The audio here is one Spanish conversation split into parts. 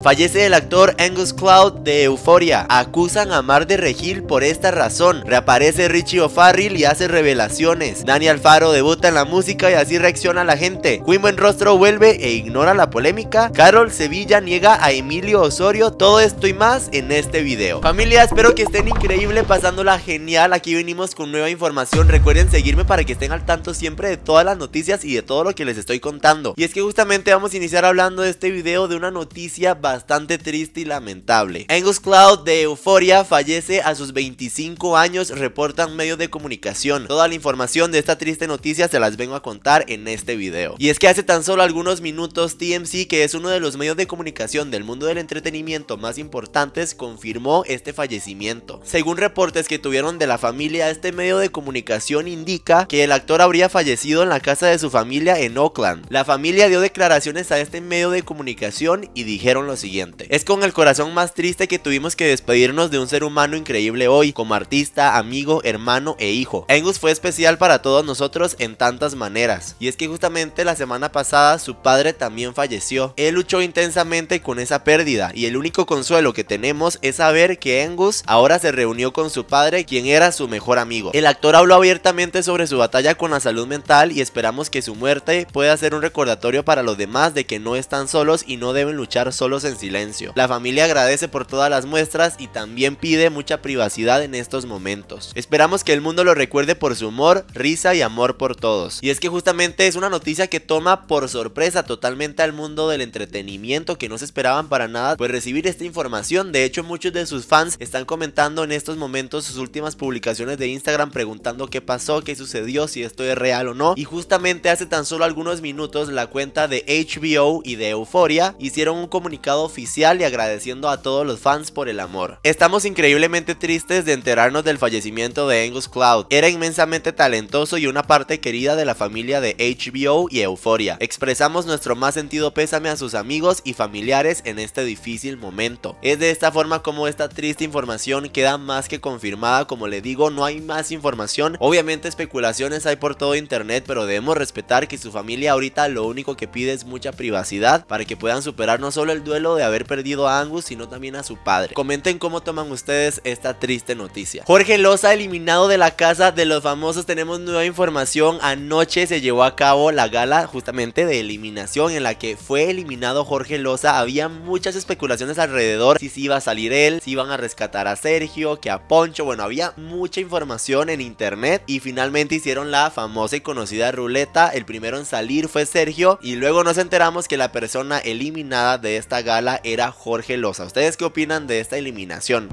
Fallece el actor Angus Cloud de Euforia. Acusan a Mar de Regil por esta razón. Reaparece Richie O’Farrell y hace revelaciones. Dani Alfaro debuta en la música y así reacciona la gente. Queen rostro vuelve e ignora la polémica. Carol Sevilla niega a Emilio Osorio. Todo esto y más en este video. Familia, espero que estén increíble, pasándola genial. Aquí venimos con nueva información. Recuerden seguirme para que estén al tanto siempre de todas las noticias y de todo lo que les estoy contando. Y es que justamente vamos a iniciar hablando de este video de una noticia bastante triste y lamentable. Angus Cloud de Euforia fallece a sus 25 años, reportan medios de comunicación. Toda la información de esta triste noticia se las vengo a contar en este video. Y es que hace tan solo algunos minutos TMC, que es uno de los medios de comunicación del mundo del entretenimiento más importantes, confirmó este fallecimiento. Según reportes que tuvieron de la familia, este medio de comunicación indica que el actor habría fallecido en la casa de su familia en Oakland. La familia dio declaraciones a este medio de comunicación y dijeron lo siguiente. Es con el corazón más triste que tuvimos que despedirnos de un ser humano increíble hoy, como artista, amigo, hermano e hijo. Angus fue especial para todos nosotros en tantas maneras. Y es que justamente la semana pasada su padre también falleció. Él luchó intensamente con esa pérdida y el único consuelo que tenemos es saber que Angus ahora se reunió con su padre, quien era su mejor amigo. El actor habló abiertamente sobre su batalla con la salud mental y esperamos que su muerte pueda ser un recordatorio para los demás de que no están solos y no deben luchar solos en silencio. La familia agradece por todas las muestras y también pide mucha privacidad en estos momentos. Esperamos que el mundo lo recuerde por su humor, risa y amor por todos. Y es que justamente es una noticia que toma por sorpresa totalmente al mundo del entretenimiento que no se esperaban para nada pues recibir esta información. De hecho muchos de sus fans están comentando en estos momentos sus últimas publicaciones de Instagram preguntando qué pasó, qué sucedió, si esto es real o no. Y justamente hace tan solo algunos minutos la cuenta de HBO y de Euforia hicieron un comunicado oficial y agradeciendo a todos los fans por el amor. Estamos increíblemente tristes de enterarnos del fallecimiento de Angus Cloud. Era inmensamente talentoso y una parte querida de la familia de HBO y Euphoria, Expresamos nuestro más sentido pésame a sus amigos y familiares en este difícil momento. Es de esta forma como esta triste información queda más que confirmada, como le digo, no hay más información. Obviamente especulaciones hay por todo internet, pero debemos respetar que su familia ahorita lo único que pide es mucha privacidad para que puedan superar no solo el duelo de haber perdido a Angus, sino también a su padre. Comenten cómo toman ustedes esta triste noticia. Jorge Loza eliminado de la casa de los famosos. Tenemos nueva información. Anoche se llevó a cabo la gala justamente de eliminación en la que fue eliminado Jorge Loza. Había muchas especulaciones alrededor si se iba a salir él, si iban a rescatar a Sergio, que a Poncho. Bueno, había mucha información en internet y finalmente hicieron la famosa y conocida ruleta. El primero en salir fue Sergio y luego nos enteramos que la persona eliminada de esta gala era Jorge Loza. ¿Ustedes qué opinan de esta eliminación?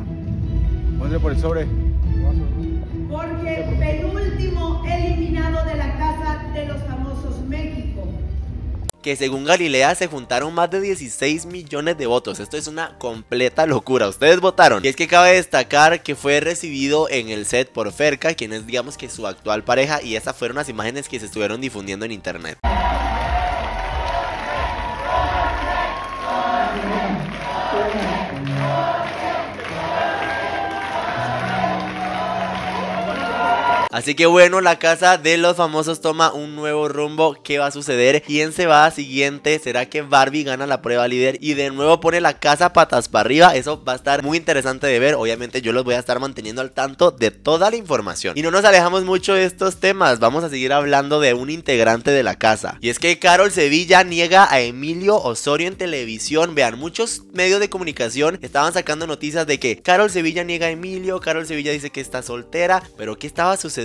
porque por el sobre. el penúltimo eliminado de la Casa de los Famosos México. Que según Galilea se juntaron más de 16 millones de votos. Esto es una completa locura. Ustedes votaron. Y es que cabe destacar que fue recibido en el set por Ferca, quien es digamos que su actual pareja. Y esas fueron las imágenes que se estuvieron difundiendo en internet. Así que bueno, la casa de los famosos toma un nuevo rumbo. ¿Qué va a suceder? ¿Quién se va a siguiente? ¿Será que Barbie gana la prueba líder y de nuevo pone la casa patas para arriba? Eso va a estar muy interesante de ver. Obviamente yo los voy a estar manteniendo al tanto de toda la información. Y no nos alejamos mucho de estos temas. Vamos a seguir hablando de un integrante de la casa. Y es que Carol Sevilla niega a Emilio Osorio en televisión. Vean, muchos medios de comunicación estaban sacando noticias de que Carol Sevilla niega a Emilio, Carol Sevilla dice que está soltera, pero ¿qué estaba sucediendo?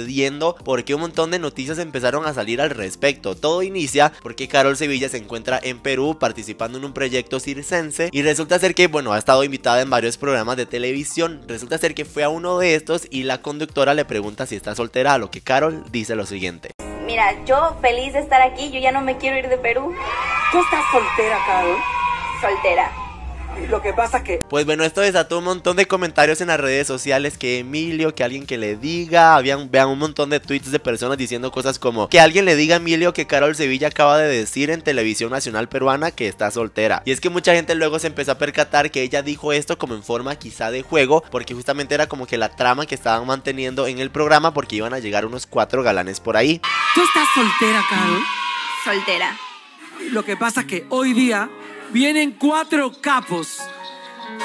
porque un montón de noticias empezaron a salir al respecto. Todo inicia porque Carol Sevilla se encuentra en Perú participando en un proyecto circense y resulta ser que, bueno, ha estado invitada en varios programas de televisión. Resulta ser que fue a uno de estos y la conductora le pregunta si está soltera, a lo que Carol dice lo siguiente. Mira, yo feliz de estar aquí, yo ya no me quiero ir de Perú. ¿Tú estás soltera, Carol? Soltera. Lo que pasa que... Pues bueno, esto desató un montón de comentarios en las redes sociales, que Emilio, que alguien que le diga, habían, vean un montón de tweets de personas diciendo cosas como que alguien le diga a Emilio que Carol Sevilla acaba de decir en televisión nacional peruana que está soltera. Y es que mucha gente luego se empezó a percatar que ella dijo esto como en forma quizá de juego, porque justamente era como que la trama que estaban manteniendo en el programa porque iban a llegar unos cuatro galanes por ahí. ¿Tú estás soltera, Carol? Soltera. Lo que pasa que hoy día vienen cuatro capos.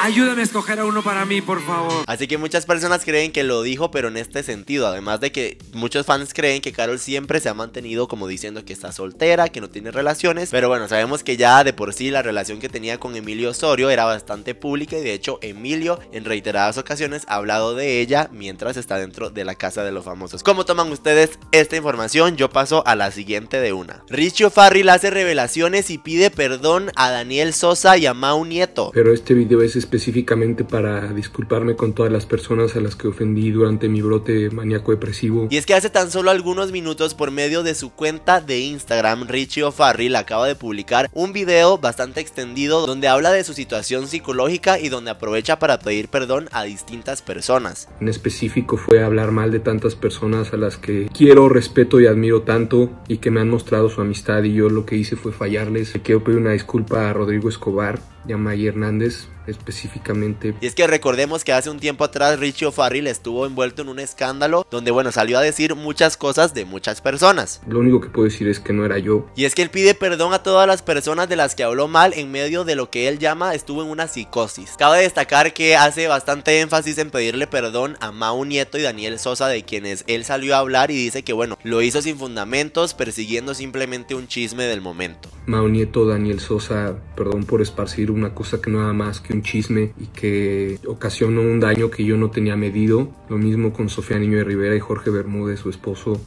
Ayúdame a escoger a uno para mí, por favor. Así que muchas personas creen que lo dijo, pero en este sentido. Además de que muchos fans creen que Carol siempre se ha mantenido como diciendo que está soltera, que no tiene relaciones. Pero bueno, sabemos que ya de por sí la relación que tenía con Emilio Osorio era bastante pública. Y de hecho, Emilio en reiteradas ocasiones ha hablado de ella mientras está dentro de la casa de los famosos. ¿Cómo toman ustedes esta información? Yo paso a la siguiente de una. Richie le hace revelaciones y pide perdón a Daniel Sosa y a Mau Nieto. Pero este video es específicamente para disculparme con todas las personas a las que ofendí durante mi brote maníaco depresivo. Y es que hace tan solo algunos minutos por medio de su cuenta de Instagram, Richie O'Farrill acaba de publicar un video bastante extendido donde habla de su situación psicológica y donde aprovecha para pedir perdón a distintas personas. En específico fue hablar mal de tantas personas a las que quiero, respeto y admiro tanto y que me han mostrado su amistad y yo lo que hice fue fallarles. quiero pedir una disculpa a Rodrigo Escobar y a May Hernández específicamente. Y es que recordemos que hace un tiempo atrás Richie O'Farrill estuvo envuelto en un escándalo donde, bueno, salió a decir muchas cosas de muchas personas. Lo único que puedo decir es que no era yo. Y es que él pide perdón a todas las personas de las que habló mal en medio de lo que él llama estuvo en una psicosis. Cabe destacar que hace bastante énfasis en pedirle perdón a Mau Nieto y Daniel Sosa de quienes él salió a hablar y dice que, bueno, lo hizo sin fundamentos, persiguiendo simplemente un chisme del momento. Mao Nieto, Daniel Sosa, perdón por esparcir una cosa que nada más que un chisme y que ocasionó un daño que yo no tenía medido. Lo mismo con Sofía Niño de Rivera y Jorge Bermúdez, su esposo.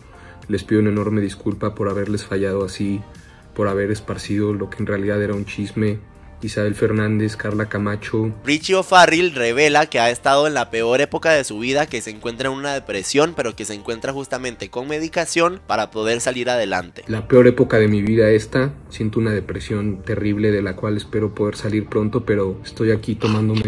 Les pido una enorme disculpa por haberles fallado así, por haber esparcido lo que en realidad era un chisme Isabel Fernández, Carla Camacho. Richie O'Farrill revela que ha estado en la peor época de su vida, que se encuentra en una depresión, pero que se encuentra justamente con medicación para poder salir adelante. La peor época de mi vida esta, siento una depresión terrible de la cual espero poder salir pronto, pero estoy aquí tomándome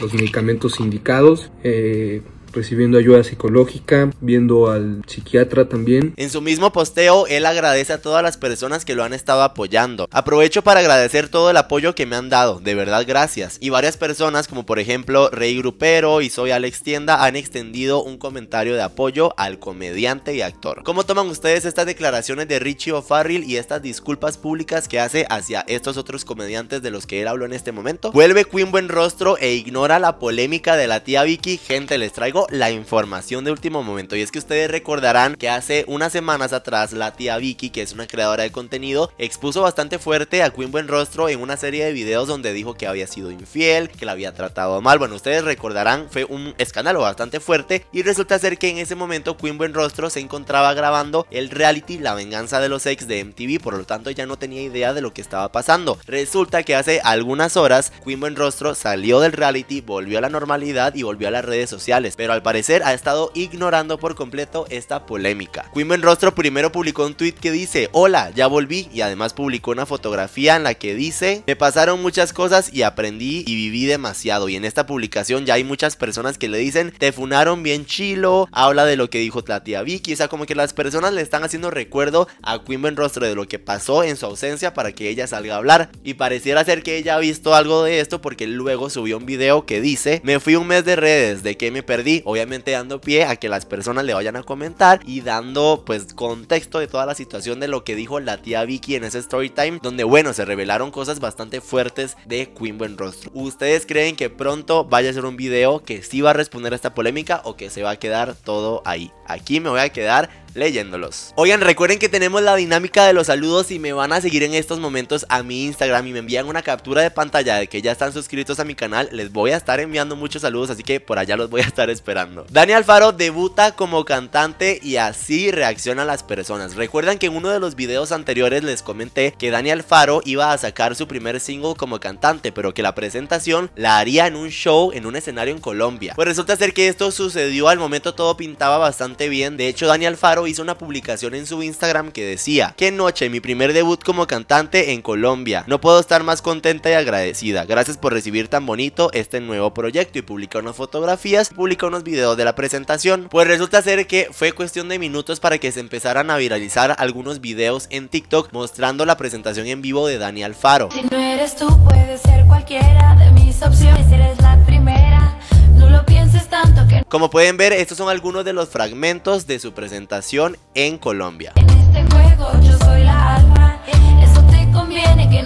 los medicamentos indicados. Eh, recibiendo ayuda psicológica, viendo al psiquiatra también. En su mismo posteo, él agradece a todas las personas que lo han estado apoyando. Aprovecho para agradecer todo el apoyo que me han dado, de verdad gracias. Y varias personas, como por ejemplo Rey Grupero y Soy Alex Tienda, han extendido un comentario de apoyo al comediante y actor. ¿Cómo toman ustedes estas declaraciones de Richie O'Farrill y estas disculpas públicas que hace hacia estos otros comediantes de los que él habló en este momento? Vuelve Queen Buen Rostro e ignora la polémica de la tía Vicky. Gente, les traigo la información de último momento y es que ustedes recordarán que hace unas semanas atrás la tía Vicky, que es una creadora de contenido, expuso bastante fuerte a Queen rostro en una serie de videos donde dijo que había sido infiel, que la había tratado mal, bueno, ustedes recordarán, fue un escándalo bastante fuerte y resulta ser que en ese momento Queen rostro se encontraba grabando el reality La venganza de los ex de MTV, por lo tanto ya no tenía idea de lo que estaba pasando. Resulta que hace algunas horas Queen rostro salió del reality, volvió a la normalidad y volvió a las redes sociales, al parecer ha estado ignorando por completo esta polémica. Quimben Rostro primero publicó un tweet que dice, hola, ya volví, y además publicó una fotografía en la que dice, me pasaron muchas cosas y aprendí y viví demasiado, y en esta publicación ya hay muchas personas que le dicen, te funaron bien chilo, habla de lo que dijo la tía Vicky, o sea, como que las personas le están haciendo recuerdo a Quimben Rostro de lo que pasó en su ausencia para que ella salga a hablar, y pareciera ser que ella ha visto algo de esto porque luego subió un video que dice, me fui un mes de redes, de que me perdí, obviamente dando pie a que las personas le vayan a comentar y dando pues contexto de toda la situación de lo que dijo la tía Vicky en ese story time, donde bueno, se revelaron cosas bastante fuertes de Queen Buen Rostro. ¿Ustedes creen que pronto vaya a ser un video que sí va a responder a esta polémica o que se va a quedar todo ahí? Aquí me voy a quedar leyéndolos. Oigan, recuerden que tenemos la dinámica de los saludos y me van a seguir en estos momentos a mi Instagram y me envían una captura de pantalla de que ya están suscritos a mi canal. Les voy a estar enviando muchos saludos, así que por allá los voy a estar esperando. Daniel Alfaro debuta como cantante y así reacciona las personas. Recuerdan que en uno de los videos anteriores les comenté que Daniel Alfaro iba a sacar su primer single como cantante, pero que la presentación la haría en un show en un escenario en Colombia. Pues resulta ser que esto sucedió al momento todo pintaba bastante bien. De hecho, Daniel Faro hizo una publicación en su Instagram que decía, qué noche, mi primer debut como cantante en Colombia. No puedo estar más contenta y agradecida. Gracias por recibir tan bonito este nuevo proyecto y publicó unas fotografías, publicó unos videos de la presentación. Pues resulta ser que fue cuestión de minutos para que se empezaran a viralizar algunos videos en TikTok mostrando la presentación en vivo de Dani Alfaro. Si no eres tú, puedes ser cualquiera de mis opciones, eres como pueden ver, estos son algunos de los fragmentos de su presentación en Colombia. Este soy eso te conviene que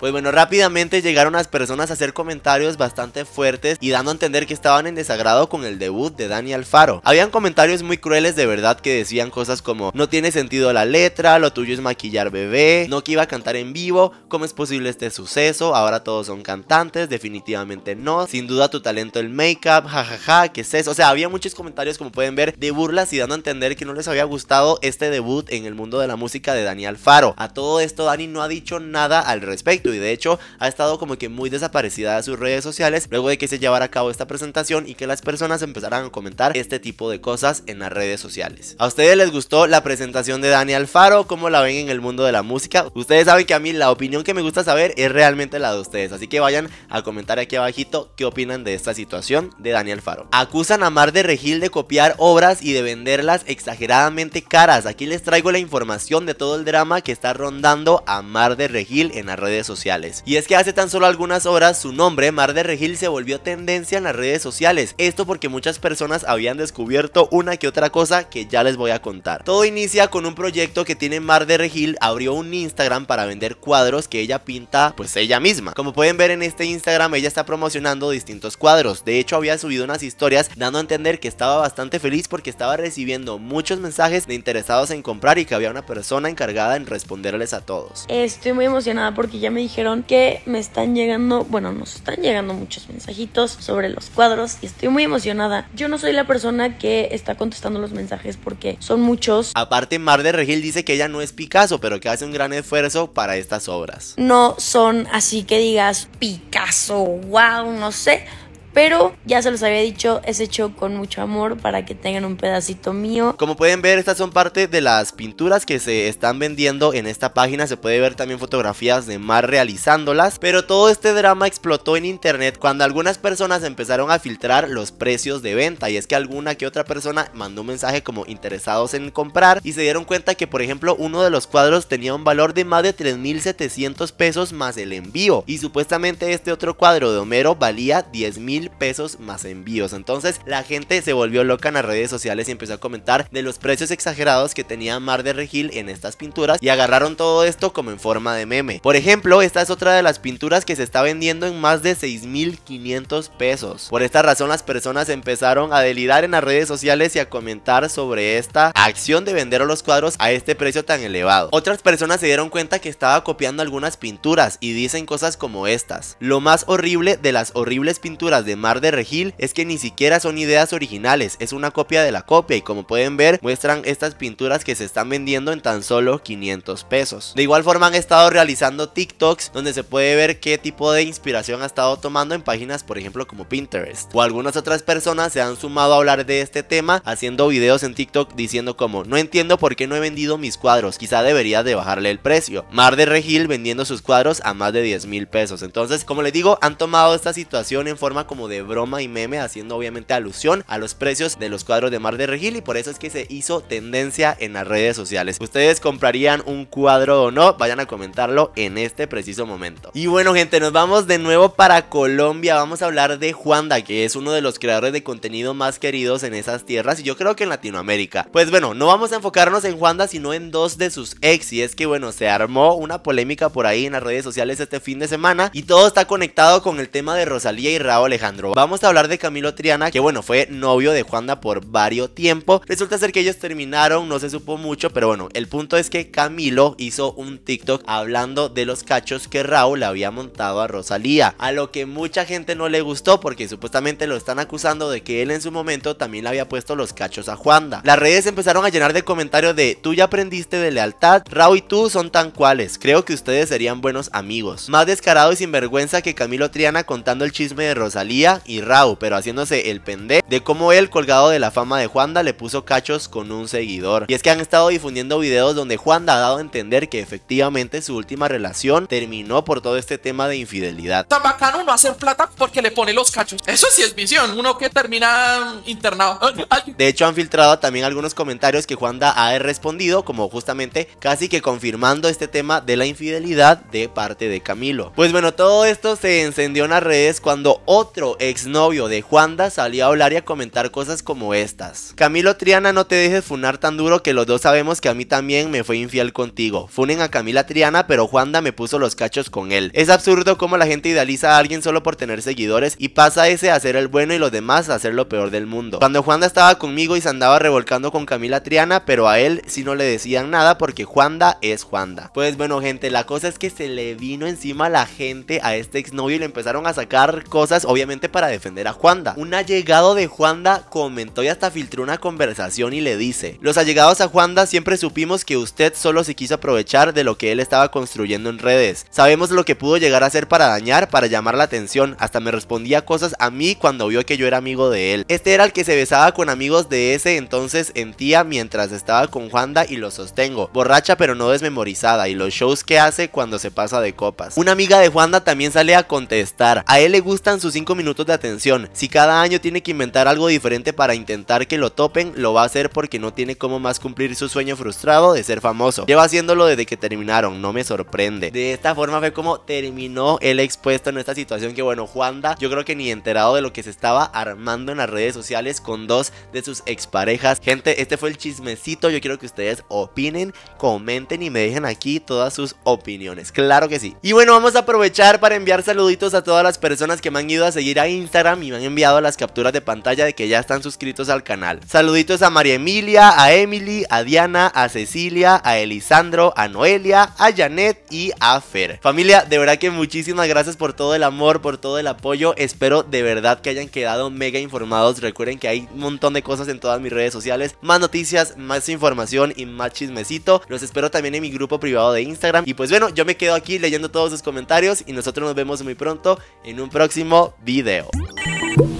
pues bueno, rápidamente llegaron las personas a hacer comentarios bastante fuertes y dando a entender que estaban en desagrado con el debut de Dani Alfaro. Habían comentarios muy crueles de verdad que decían cosas como no tiene sentido la letra, lo tuyo es maquillar bebé, no que iba a cantar en vivo, cómo es posible este suceso, ahora todos son cantantes, definitivamente no, sin duda tu talento el make-up, jajaja, qué es eso. O sea, había muchos comentarios como pueden ver de burlas y dando a entender que no les había gustado este debut en el mundo de la música de Dani Alfaro. A todo esto Dani no ha dicho nada al respecto y de hecho ha estado como que muy desaparecida de sus redes sociales luego de que se llevara a cabo esta presentación y que las personas empezaran a comentar este tipo de cosas en las redes sociales. ¿A ustedes les gustó la presentación de Dani Alfaro? ¿Cómo la ven en el mundo de la música? Ustedes saben que a mí la opinión que me gusta saber es realmente la de ustedes, así que vayan a comentar aquí abajito qué opinan de esta situación de Dani Alfaro. Acusan a Mar de Regil de copiar obras y de venderlas exageradamente caras. Aquí les traigo la información de todo el drama que está rondando a Mar de Regil en las redes sociales. Y es que hace tan solo algunas horas su nombre, Mar de Regil, se volvió tendencia en las redes sociales. Esto porque muchas personas habían descubierto una que otra cosa que ya les voy a contar. Todo inicia con un proyecto que tiene Mar de Regil, abrió un Instagram para vender cuadros que ella pinta pues ella misma. Como pueden ver en este Instagram ella está promocionando distintos cuadros. De hecho había subido unas historias dando a entender que estaba bastante feliz porque estaba recibiendo muchos mensajes de interesados en comprar y que había una persona encargada en responderles a todos. Estoy muy emocionada porque ya me dijeron que me están llegando, bueno, nos están llegando muchos mensajitos sobre los cuadros y estoy muy emocionada. Yo no soy la persona que está contestando los mensajes porque son muchos. Aparte, Mar de Regil dice que ella no es Picasso, pero que hace un gran esfuerzo para estas obras. No son así que digas Picasso, wow, no sé pero ya se los había dicho, es hecho con mucho amor para que tengan un pedacito mío. Como pueden ver, estas son parte de las pinturas que se están vendiendo en esta página. Se puede ver también fotografías de Mar realizándolas. Pero todo este drama explotó en internet cuando algunas personas empezaron a filtrar los precios de venta. Y es que alguna que otra persona mandó un mensaje como interesados en comprar y se dieron cuenta que, por ejemplo, uno de los cuadros tenía un valor de más de 3.700 pesos más el envío. Y supuestamente este otro cuadro de Homero valía 10.000 pesos más envíos. Entonces la gente se volvió loca en las redes sociales y empezó a comentar de los precios exagerados que tenía Mar de Regil en estas pinturas y agarraron todo esto como en forma de meme. Por ejemplo, esta es otra de las pinturas que se está vendiendo en más de 6.500 pesos. Por esta razón las personas empezaron a delirar en las redes sociales y a comentar sobre esta acción de vender los cuadros a este precio tan elevado. Otras personas se dieron cuenta que estaba copiando algunas pinturas y dicen cosas como estas. Lo más horrible de las horribles pinturas de Mar de Regil es que ni siquiera son ideas originales, es una copia de la copia y como pueden ver muestran estas pinturas que se están vendiendo en tan solo 500 pesos. De igual forma han estado realizando TikToks donde se puede ver qué tipo de inspiración ha estado tomando en páginas por ejemplo como Pinterest o algunas otras personas se han sumado a hablar de este tema haciendo videos en TikTok diciendo como no entiendo por qué no he vendido mis cuadros, quizá debería de bajarle el precio. Mar de Regil vendiendo sus cuadros a más de 10 mil pesos. Entonces como les digo han tomado esta situación en forma como de broma y meme, haciendo obviamente alusión a los precios de los cuadros de Mar de Regil y por eso es que se hizo tendencia en las redes sociales. ¿Ustedes comprarían un cuadro o no? Vayan a comentarlo en este preciso momento. Y bueno gente, nos vamos de nuevo para Colombia. Vamos a hablar de Juanda, que es uno de los creadores de contenido más queridos en esas tierras y yo creo que en Latinoamérica. Pues bueno, no vamos a enfocarnos en Juanda, sino en dos de sus ex. Y es que bueno, se armó una polémica por ahí en las redes sociales este fin de semana y todo está conectado con el tema de Rosalía y Raúl Alejandro. Vamos a hablar de Camilo Triana, que bueno, fue novio de Juanda por varios tiempo. Resulta ser que ellos terminaron, no se supo mucho, pero bueno, el punto es que Camilo hizo un TikTok hablando de los cachos que Raúl le había montado a Rosalía, a lo que mucha gente no le gustó porque supuestamente lo están acusando de que él en su momento también le había puesto los cachos a Juanda. Las redes empezaron a llenar de comentarios de tú ya aprendiste de lealtad, Raúl y tú son tan cuales, creo que ustedes serían buenos amigos. Más descarado y sinvergüenza que Camilo Triana contando el chisme de Rosalía y Rau, pero haciéndose el pende de cómo él, colgado de la fama de Juanda, le puso cachos con un seguidor. Y es que han estado difundiendo videos donde Juanda ha dado a entender que efectivamente su última relación terminó por todo este tema de infidelidad. Tan bacano no hacer plata porque le pone los cachos. Eso sí es visión, uno que termina mm, internado. Ah, de hecho, han filtrado también algunos comentarios que Juanda ha respondido, como justamente casi que confirmando este tema de la infidelidad de parte de Camilo. Pues bueno, todo esto se encendió en las redes cuando otro exnovio de Juanda, salió a hablar y a comentar cosas como estas. Camilo Triana, no te dejes funar tan duro que los dos sabemos que a mí también me fue infiel contigo. Funen a Camila Triana, pero Juanda me puso los cachos con él. Es absurdo cómo la gente idealiza a alguien solo por tener seguidores y pasa ese a ser el bueno y los demás a ser lo peor del mundo. Cuando Juanda estaba conmigo y se andaba revolcando con Camila Triana, pero a él si no le decían nada porque Juanda es Juanda. Pues bueno, gente, la cosa es que se le vino encima la gente a este exnovio y le empezaron a sacar cosas, obviamente para defender a Juanda. Un allegado de Juanda comentó y hasta filtró una conversación y le dice, los allegados a Juanda siempre supimos que usted solo se quiso aprovechar de lo que él estaba construyendo en redes. Sabemos lo que pudo llegar a hacer para dañar, para llamar la atención, hasta me respondía cosas a mí cuando vio que yo era amigo de él. Este era el que se besaba con amigos de ese entonces en tía mientras estaba con Juanda y lo sostengo, borracha pero no desmemorizada y los shows que hace cuando se pasa de copas. Una amiga de Juanda también sale a contestar, a él le gustan sus 5 minutos de atención. Si cada año tiene que inventar algo diferente para intentar que lo topen, lo va a hacer porque no tiene como más cumplir su sueño frustrado de ser famoso. Lleva haciéndolo desde que terminaron, no me sorprende. De esta forma fue como terminó el expuesto en esta situación que bueno, Juanda yo creo que ni enterado de lo que se estaba armando en las redes sociales con dos de sus exparejas. Gente, este fue el chismecito, yo quiero que ustedes opinen, comenten y me dejen aquí todas sus opiniones, claro que sí. Y bueno, vamos a aprovechar para enviar saluditos a todas las personas que me han ido a seguir a Instagram y me han enviado las capturas de pantalla de que ya están suscritos al canal. Saluditos a María Emilia, a Emily, a Diana, a Cecilia, a Elisandro, a Noelia, a Janet y a Fer. Familia, de verdad que muchísimas gracias por todo el amor, por todo el apoyo. Espero de verdad que hayan quedado mega informados. Recuerden que hay un montón de cosas en todas mis redes sociales, más noticias, más información y más chismecito. Los espero también en mi grupo privado de Instagram. Y pues bueno, yo me quedo aquí leyendo todos sus comentarios y nosotros nos vemos muy pronto en un próximo video video.